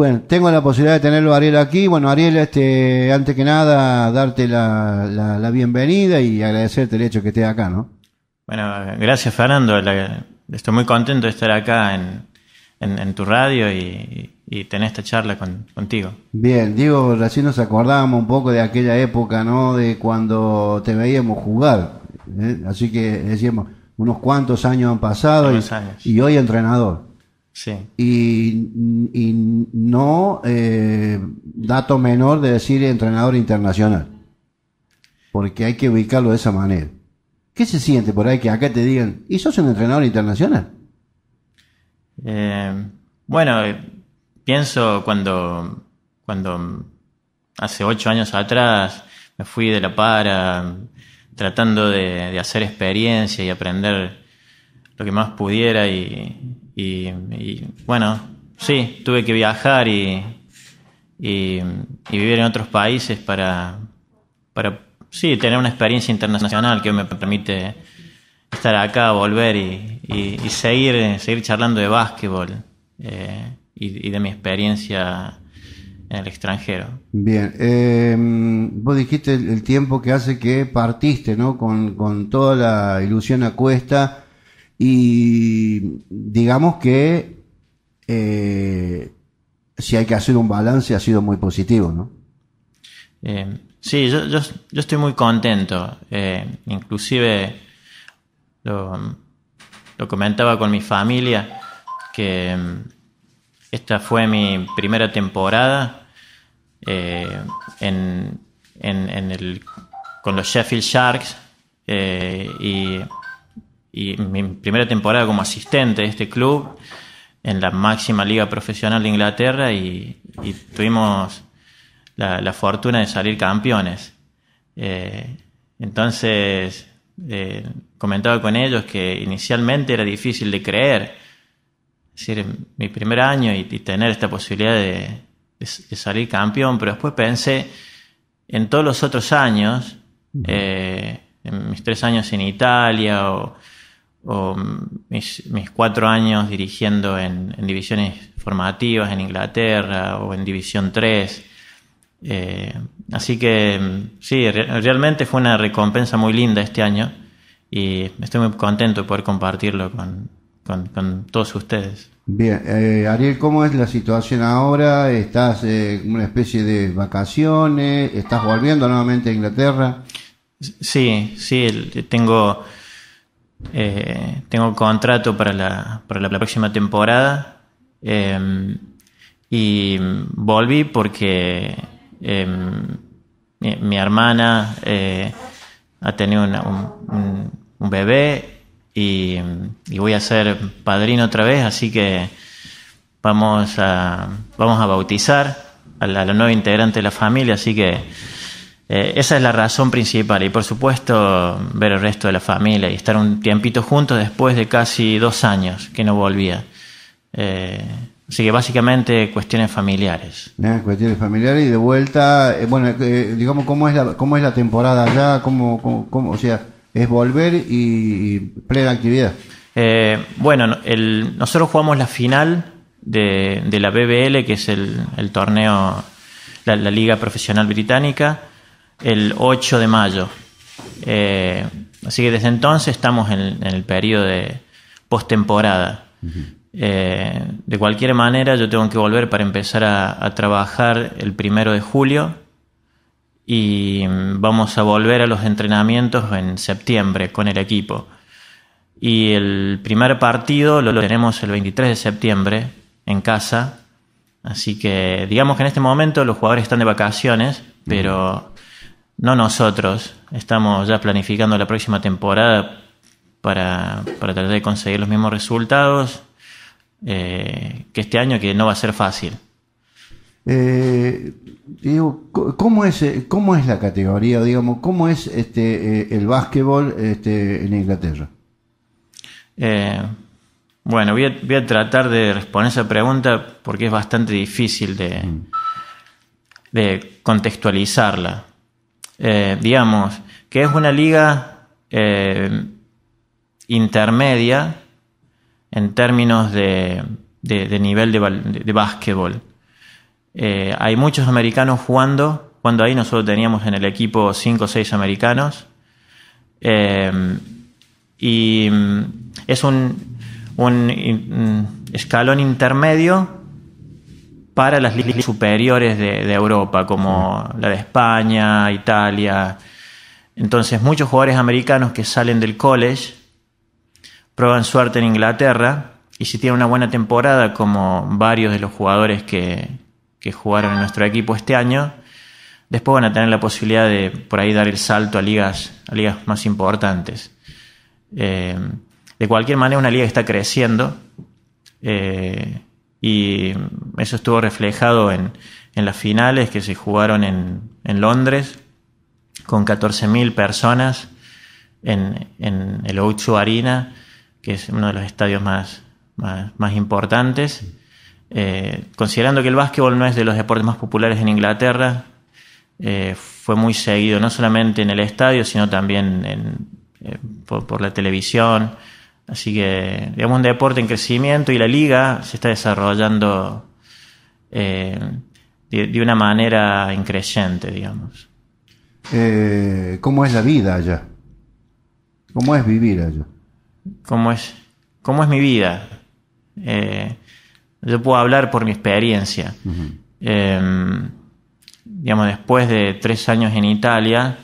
Bueno, tengo la posibilidad de tenerlo Ariel aquí. Bueno, Ariel, este, antes que nada, darte la, bienvenida y agradecerte el hecho que estés acá, ¿no? Bueno, gracias Fernando. estoy muy contento de estar acá en, tu radio y, tener esta charla contigo. Bien, digo, recién nos acordábamos un poco de aquella época, ¿no? De cuando te veíamos jugar. ¿eh? Así que decíamos, unos cuantos años han pasado y hoy entrenador. Y, y no, eh, dato menor de decir entrenador internacional. Porque hay que ubicarlo de esa manera. ¿Qué se siente por ahí que acá te digan, ¿y sos un entrenador internacional? Eh, bueno, pienso cuando, cuando hace ocho años atrás me fui de la para tratando de, de hacer experiencia y aprender lo que más pudiera y, y, bueno, sí, tuve que viajar y, y, vivir en otros países para, para, sí, tener una experiencia internacional que me permite estar acá, volver y, seguir, seguir charlando de básquetbol eh, y, de mi experiencia en el extranjero. Bien, em, vos dijiste el, tiempo que hace que partiste, ¿no? Con, con toda la ilusión a cuesta y digamos que eh, si hay que hacer un balance ha sido muy positivo, ¿no? Eh, sí, yo, estoy muy contento. Eh, inclusive lo, comentaba con mi familia que mm, esta fue mi primera temporada en, en, en el, con los Sheffield Sharks y y mi primera temporada como asistente de este club en la máxima liga profesional de Inglaterra y, tuvimos la, fortuna de salir campeones. Eh, entonces, eh, comentaba con ellos que inicialmente era difícil de creer, es decir, mi primer año y, tener esta posibilidad de, salir campeón, pero después pensé en todos los otros años, eh, en mis tres años en Italia o o mis, cuatro años dirigiendo en, divisiones formativas en Inglaterra o en División 3. Eh, así que sí, realmente fue una recompensa muy linda este año y estoy muy contento de poder compartirlo con, todos ustedes. Bien, eh, Ariel, ¿cómo es la situación ahora? ¿Estás eh, en una especie de vacaciones? ¿Estás volviendo nuevamente a Inglaterra? Sí, sí, tengo eh, tengo contrato para la, próxima temporada em, y volví porque em, mi, hermana eh, ha tenido un, bebé y, voy a ser padrino otra vez, así que vamos a, vamos a bautizar a la, a la nueva integrante de la familia, así que... Eh, esa es la razón principal y por supuesto ver el resto de la familia y estar un tiempito juntos después de casi dos años que no volvía. Eh, así que básicamente cuestiones familiares. cuestiones familiares y de vuelta, eh, bueno, digamos, ¿cómo es la, temporada allá? ¿Cómo, o sea, es volver y, plena actividad. bueno, nosotros jugamos la final de, la BBL, que es el, torneo, la liga profesional británica el 8 de mayo. Eh, así que desde entonces estamos en, el periodo de postemporada. Eh, de cualquier manera, yo tengo que volver para empezar a, trabajar el primero de julio y vamos a volver a los entrenamientos en septiembre con el equipo. Y el primer partido lo, tenemos el 23 de septiembre en casa. Así que digamos que en este momento los jugadores están de vacaciones, pero no nosotros, estamos ya planificando la próxima temporada para, tratar de conseguir los mismos resultados eh, que este año, que no va a ser fácil. Eh, ¿cómo es, eh, ¿cómo es la categoría, digamos, cómo es este el básquetbol este, en Inglaterra? bueno, voy a, tratar de responder esa pregunta porque es bastante difícil de, mm. de contextualizarla. Eh, digamos, que es una liga eh, intermedia en términos de, nivel de, básquetbol. Eh, hay muchos americanos jugando, cuando ahí nosotros teníamos en el equipo 5 o 6 americanos, y mm, es un mm, escalón intermedio para las ligas superiores de, Europa, como la de España, Italia. Entonces muchos jugadores americanos que salen del college prueban suerte en Inglaterra y si tienen una buena temporada, como varios de los jugadores que, jugaron en nuestro equipo este año, después van a tener la posibilidad de por ahí dar el salto a ligas, a ligas más importantes. Eh, de cualquier manera, una liga que está creciendo. Eh, y eso estuvo reflejado en, en las finales que se jugaron en, en Londres con 14.000 personas en, el Ocho Arena, que es uno de los estadios más, importantes. Eh, considerando que el básquetbol no es de los deportes más populares en Inglaterra, eh, fue muy seguido, no solamente en el estadio, sino también eh, por, la televisión, Así que, digamos, un deporte en crecimiento y la liga se está desarrollando eh, de, una manera increciente, digamos. Eh, ¿Cómo es la vida allá? ¿Cómo es vivir allá? ¿Cómo es, cómo es mi vida? Eh, yo puedo hablar por mi experiencia. digamos, después de tres años en Italia,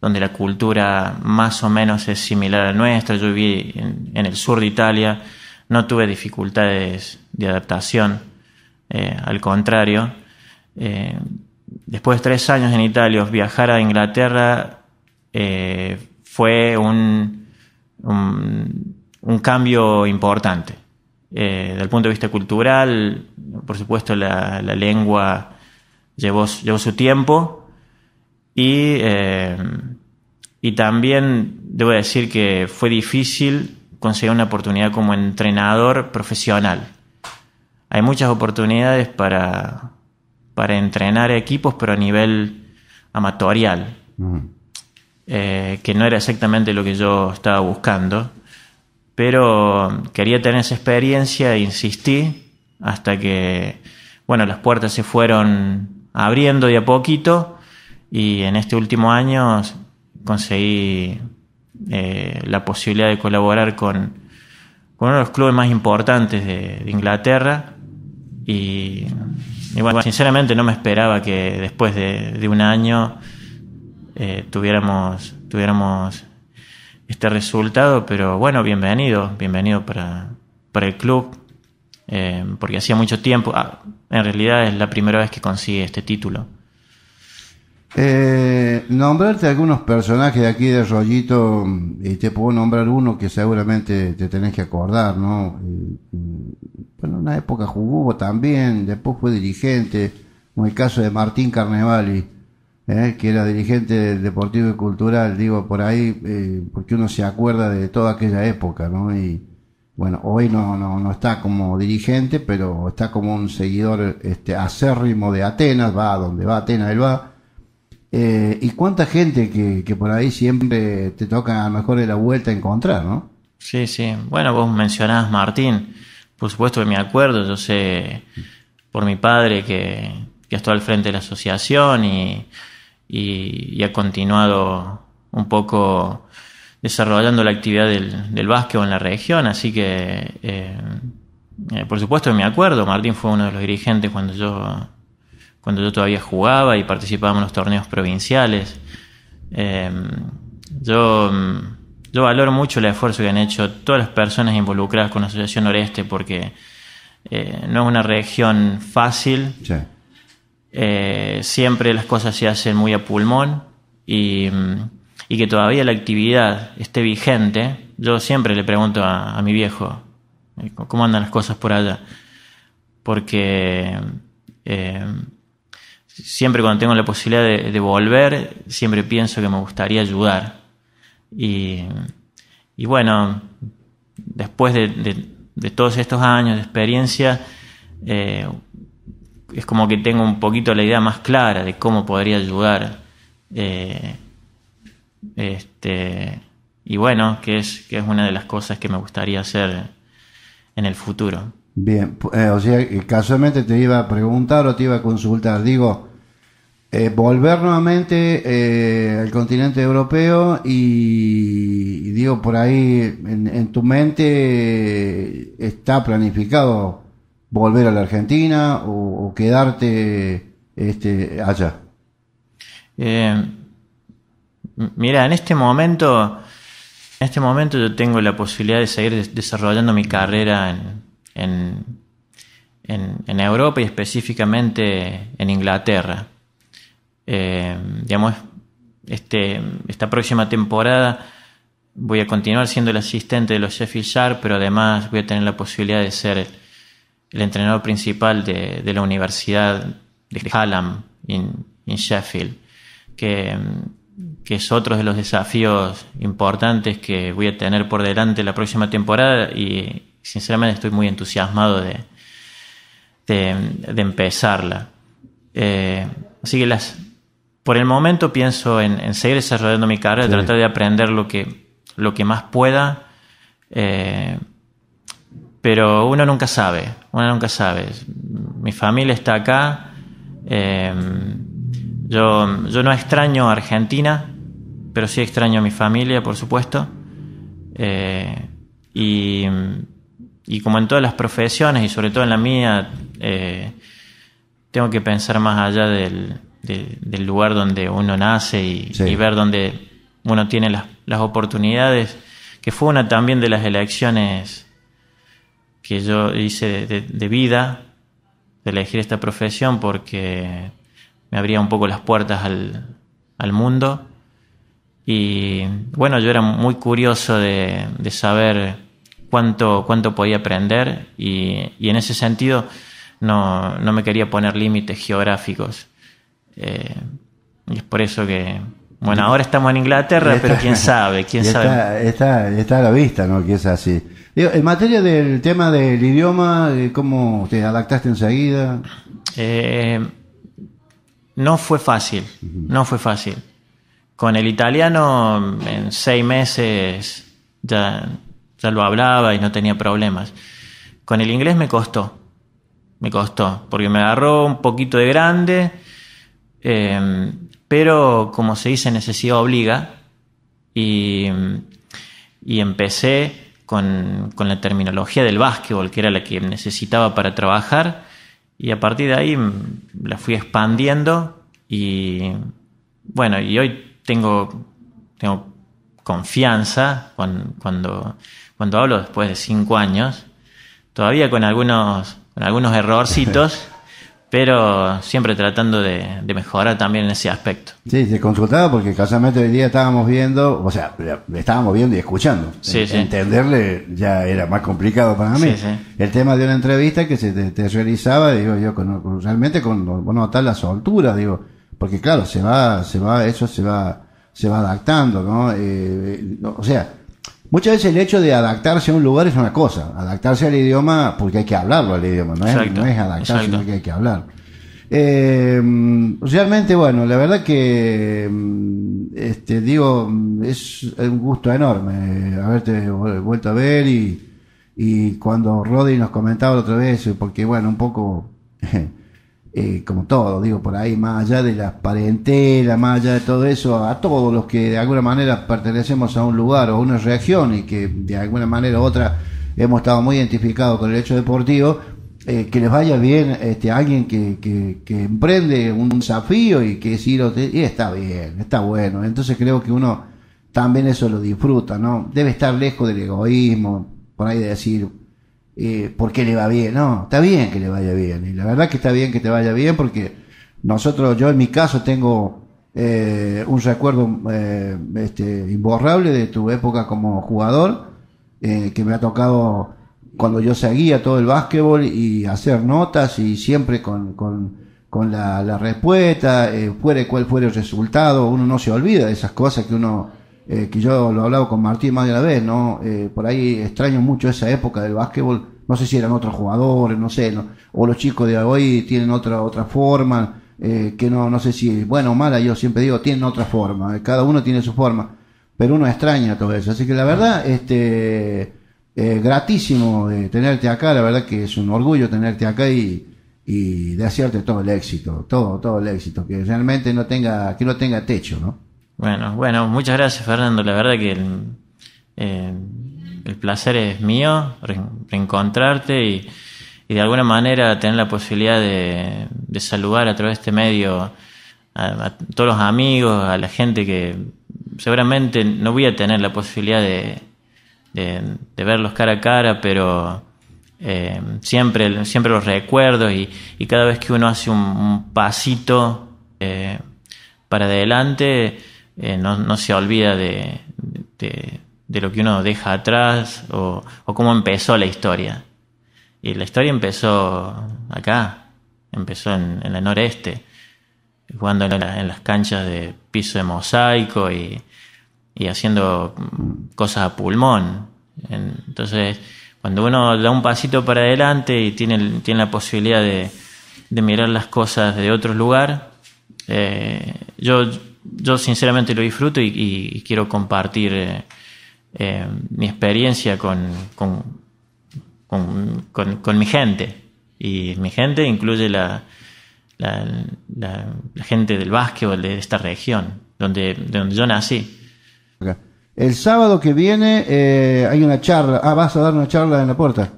donde la cultura más o menos es similar a nuestra. Yo viví en, el sur de Italia, no tuve dificultades de adaptación, eh, al contrario. Eh, después de tres años en Italia, viajar a Inglaterra eh, fue un, un, cambio importante. Del punto de vista cultural, por supuesto, la, lengua llevó, su tiempo y y también debo decir que fue difícil conseguir una oportunidad como entrenador profesional. Hay muchas oportunidades para, para entrenar equipos, pero a nivel amatorial, mm. eh, que no era exactamente lo que yo estaba buscando. Pero quería tener esa experiencia e insistí hasta que, bueno, las puertas se fueron abriendo de a poquito y en este último año conseguí eh, la posibilidad de colaborar con, uno de los clubes más importantes de, Inglaterra y, bueno, sinceramente no me esperaba que después de, un año eh, tuviéramos, tuviéramos este resultado, pero bueno, bienvenido, bienvenido para, el club, eh, porque hacía mucho tiempo, ah, en realidad es la primera vez que consigue este título. Eh, nombrarte algunos personajes de aquí de Rollito, mm, y te puedo nombrar uno que seguramente te tenés que acordar, ¿no? Mm, bueno, una época jugó también, después fue dirigente, como el caso de Martín Carnevali, eh, que era dirigente Deportivo y Cultural, digo, por ahí, eh, porque uno se acuerda de toda aquella época, ¿no? Y bueno, hoy no, no, no está como dirigente, pero está como un seguidor este, acérrimo de Atenas, va a donde va Atenas, él va eh, y cuánta gente que, por ahí siempre te toca a lo mejor de la vuelta encontrar, ¿no? Sí, sí. Bueno, vos mencionás Martín. Por supuesto que me acuerdo, yo sé por mi padre que, que estado al frente de la asociación y, ha continuado un poco desarrollando la actividad del, del en la región. Así que, eh, eh, por supuesto que me acuerdo, Martín fue uno de los dirigentes cuando yo cuando yo todavía jugaba y participaba en los torneos provinciales. Em, mm, yo, valoro mucho el esfuerzo que han hecho todas las personas involucradas con la Asociación Noreste porque eh, no es una región fácil. Eh, siempre las cosas se hacen muy a pulmón mm, y, que todavía la actividad esté vigente. Yo siempre le pregunto a, mi viejo eh, cómo andan las cosas por allá. Porque em, siempre cuando tengo la posibilidad de, volver, siempre pienso que me gustaría ayudar. Y, bueno, después de, todos estos años de experiencia, eh, es como que tengo un poquito la idea más clara de cómo podría ayudar. Eh, este, y bueno, que es, que es una de las cosas que me gustaría hacer en el futuro. Bien, eh, o sea, casualmente te iba a preguntar o te iba a consultar, digo, eh, volver nuevamente eh, al continente europeo y, digo, por ahí en, tu mente eh, está planificado volver a la Argentina o, quedarte este, allá. mira, en este momento, en este momento yo tengo la posibilidad de seguir desarrollando mi carrera en, en Europa y específicamente en Inglaterra. Eh, digamos, este, esta próxima temporada voy a continuar siendo el asistente de los Sheffield Sharp, pero además voy a tener la posibilidad de ser el, entrenador principal de, la Universidad de Hallam en Sheffield, que, es otro de los desafíos importantes que voy a tener por delante la próxima temporada y sinceramente estoy muy entusiasmado de, de, empezarla. Eh, así que las, por el momento pienso en, seguir desarrollando mi carrera, tratar de aprender lo que, lo que más pueda. Eh, pero uno nunca sabe, uno nunca sabe. Mi familia está acá. Eh, yo, no extraño a Argentina, pero sí extraño a mi familia, por supuesto. Eh, y, como en todas las profesiones, y sobre todo en la mía, tengo que pensar más allá del, del lugar donde uno nace y, ver donde uno tiene las, oportunidades, que fue una también de las elecciones que yo hice de, vida, de elegir esta profesión, porque me abría un poco las puertas al, mundo. Y bueno, yo era muy curioso de, saber cuánto, cuánto podía aprender y, y en ese sentido no, no, me quería poner límites geográficos. Eh, y es por eso que. Bueno, ahora estamos en Inglaterra, pero quién sabe, quién está, sabe. Está, a la vista, ¿no? Que es así. en materia del tema del idioma, eh, ¿cómo te adaptaste enseguida? Eh, no fue fácil, no fue fácil. Con el italiano, en seis meses ya, ya lo hablaba y no tenía problemas. Con el inglés me costó, me costó, porque me agarró un poquito de grande Em, pero como se dice, necesidad obliga. Y, empecé con, la terminología del básquetbol, que era la que necesitaba para trabajar. Y a partir de ahí mm, la fui expandiendo. Y bueno, y hoy tengo, tengo confianza cuando, cuando, hablo después de cinco años. Todavía con algunos, con algunos errorcitos. pero siempre tratando de, mejorar también ese aspecto. Sí, te consultaba porque casualmente hoy día estábamos viendo, o sea, estábamos viendo y escuchando. Sí, sí. Entenderle ya era más complicado para mí. El tema de una entrevista que se te, realizaba, digo yo, realmente con, bueno, tal la soltura, digo, porque claro, se va, se va, eso se va, se va adaptando, ¿no? Eh, eh, o sea, Muchas veces el hecho de adaptarse a un lugar es una cosa, adaptarse al idioma, porque hay que hablarlo al idioma, no, es, adaptarse, que hay que hablar. Eh, realmente, bueno, la verdad que, mm, este, digo, mm, es un gusto enorme eh, haberte vuelto a ver y, y cuando Roddy nos comentaba otra vez, eh, porque bueno, un poco Eh, como todo, digo, por ahí, más allá de las parentelas, más allá de todo eso, a todos los que de alguna manera pertenecemos a un lugar o a una región y que de alguna manera u otra hemos estado muy identificados con el hecho deportivo, eh, que les vaya bien este, alguien que, que, emprende un desafío y que sí lo y está bien, está bueno. Entonces creo que uno también eso lo disfruta, ¿no? Debe estar lejos del egoísmo, por ahí de decir, eh, porque le va bien. No, está bien que le vaya bien. Y la verdad que está bien que te vaya bien porque nosotros, yo en mi caso tengo eh, un recuerdo eh, este, imborrable de tu época como jugador, que me ha tocado cuando yo seguía todo el básquetbol y hacer notas y siempre con, la, respuesta, fuere cuál fue el resultado, uno no se olvida de esas cosas que uno eh, que yo lo he hablado con Martín más de una vez, ¿no? Eh, por ahí extraño mucho esa época del básquetbol, no sé si eran otros jugadores, no sé, no, o los chicos de hoy tienen otra, otra forma, eh, que no, no sé si es buena o mala, yo siempre digo, tienen otra forma, cada uno tiene su forma, pero uno extraña todo eso, así que la verdad, este, gratísimo de tenerte acá, la verdad que es un orgullo tenerte acá y, y hacerte todo el éxito, todo, todo el éxito, que realmente no tenga, que no tenga techo, ¿no? Bueno, bueno, muchas gracias Fernando. La verdad que el, eh, placer es mío, reencontrarte y, de alguna manera tener la posibilidad de, saludar a través de este medio a, todos los amigos, a la gente que seguramente no voy a tener la posibilidad de, verlos cara a cara, pero eh, siempre, siempre los recuerdo y, cada vez que uno hace un, pasito eh, para adelante, eh, no, se olvida de, lo que uno deja atrás o, cómo empezó la historia. Y la historia empezó acá, empezó en, el noreste, jugando en, las canchas de piso de mosaico y, haciendo cosas a pulmón. Entonces, cuando uno da un pasito para adelante y tiene, tiene la posibilidad de, mirar las cosas de otro lugar, eh, yo yo sinceramente lo disfruto y, quiero compartir eh, eh, mi experiencia con con, mi gente. Y mi gente incluye la, la, gente del básquetbol de esta región, donde, de donde yo nací. El sábado que viene eh, hay una charla. Ah, vas a dar una charla en la puerta.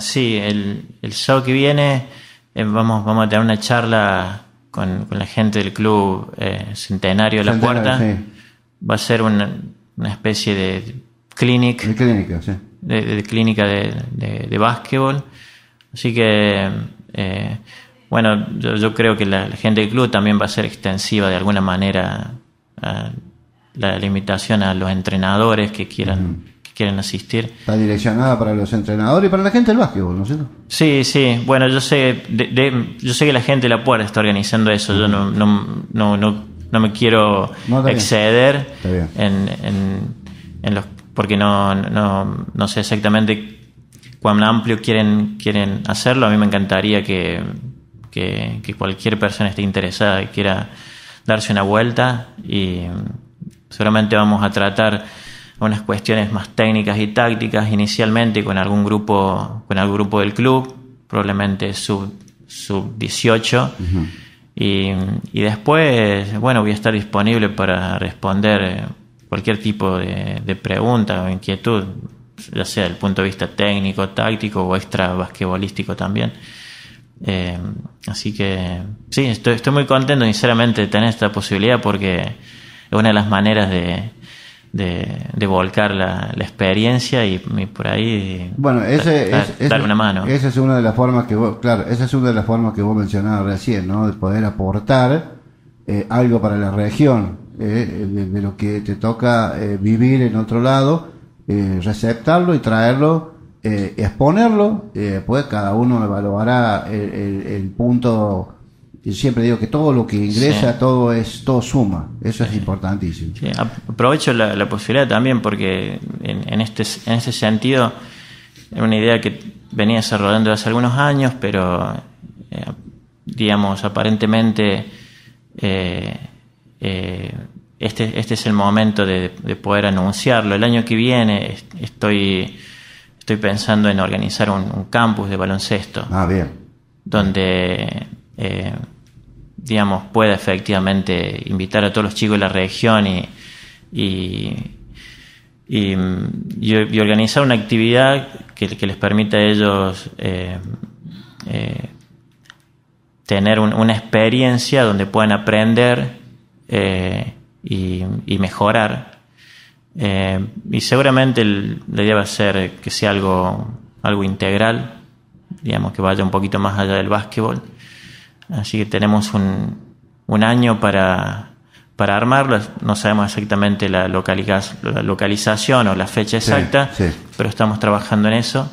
sí, el, el sábado que viene vamos, vamos a tener una charla con, la gente del club eh, Centenario de la cuarta Va a ser una, especie de clinic. De clínica, de, de, básquetbol. Así que, eh, bueno, yo, creo que la, gente del club también va a ser extensiva de alguna manera la, limitación a los entrenadores que quieran quieren asistir. Está direccionada para los entrenadores y para la gente del básquetbol, ¿no es cierto? Sí, sí. Bueno, yo sé, yo sé que la gente de la puerta está organizando eso. Yo no, no, no, me quiero exceder En, en, los porque no, no, sé exactamente cuán amplio quieren, quieren hacerlo. A mí me encantaría que, que cualquier persona esté interesada y quiera darse una vuelta y mm, seguramente vamos a tratar unas cuestiones más técnicas y tácticas inicialmente con algún grupo, con algún grupo del club, probablemente sub, sub 18. y, después, bueno, voy a estar disponible para responder cualquier tipo de, pregunta o inquietud, ya sea desde el punto de vista técnico, táctico o extra basquetbolístico también. Eh, así que sí, estoy, estoy muy contento sinceramente de tener esta posibilidad porque es una de las maneras de, de, volcar la, experiencia y, por ahí bueno ese, dar, es, una mano esa es una de las formas que vos, claro esa es una de las formas que vos mencionabas recién no de poder aportar eh, algo para la región eh, de, lo que te toca eh, vivir en otro lado receptarlo y traerlo exponerlo pues cada uno evaluará el punto yo siempre digo que todo lo que ingresa, todo es todo suma. Eso es importantísimo. aprovecho la, posibilidad también porque en, este, en ese sentido es una idea que venía desarrollando hace algunos años, pero eh, digamos, aparentemente eh, eh, este, este, es el momento de, poder anunciarlo. El año que viene estoy, estoy pensando en organizar un, campus de baloncesto. Ah, bien. Donde digamos, pueda efectivamente invitar a todos los chicos de la región y, y, organizar una actividad que, les permita a ellos eh, eh, tener una experiencia donde puedan aprender eh, y, mejorar. y seguramente la idea va a ser que sea algo, algo integral, digamos, que vaya un poquito más allá del básquetbol. Así que tenemos un, un año para, para armarlo. No sabemos exactamente la, la localización o la fecha exacta, pero estamos trabajando en eso.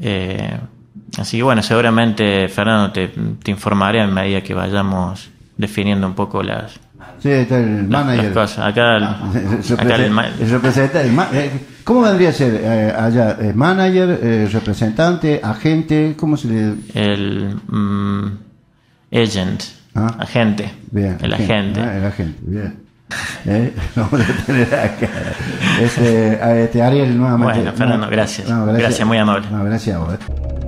Eh, así que bueno, seguramente Fernando te, te informaré a medida que vayamos definiendo un poco las, Sí, el manager. acá, ¿Cómo vendría a ser eh, allá? ¿Manager, eh, representante, agente? ¿Cómo se le.? El. Mm, Agent. Ah. Agente. Bien. El agente. Ah, el agente, bien. ¿Eh? Vamos a tener acá. Este, este Ariel, nuevamente. Bueno, Fernando, gracias. gracias. gracias. muy amable. No, gracias a vos. Eh.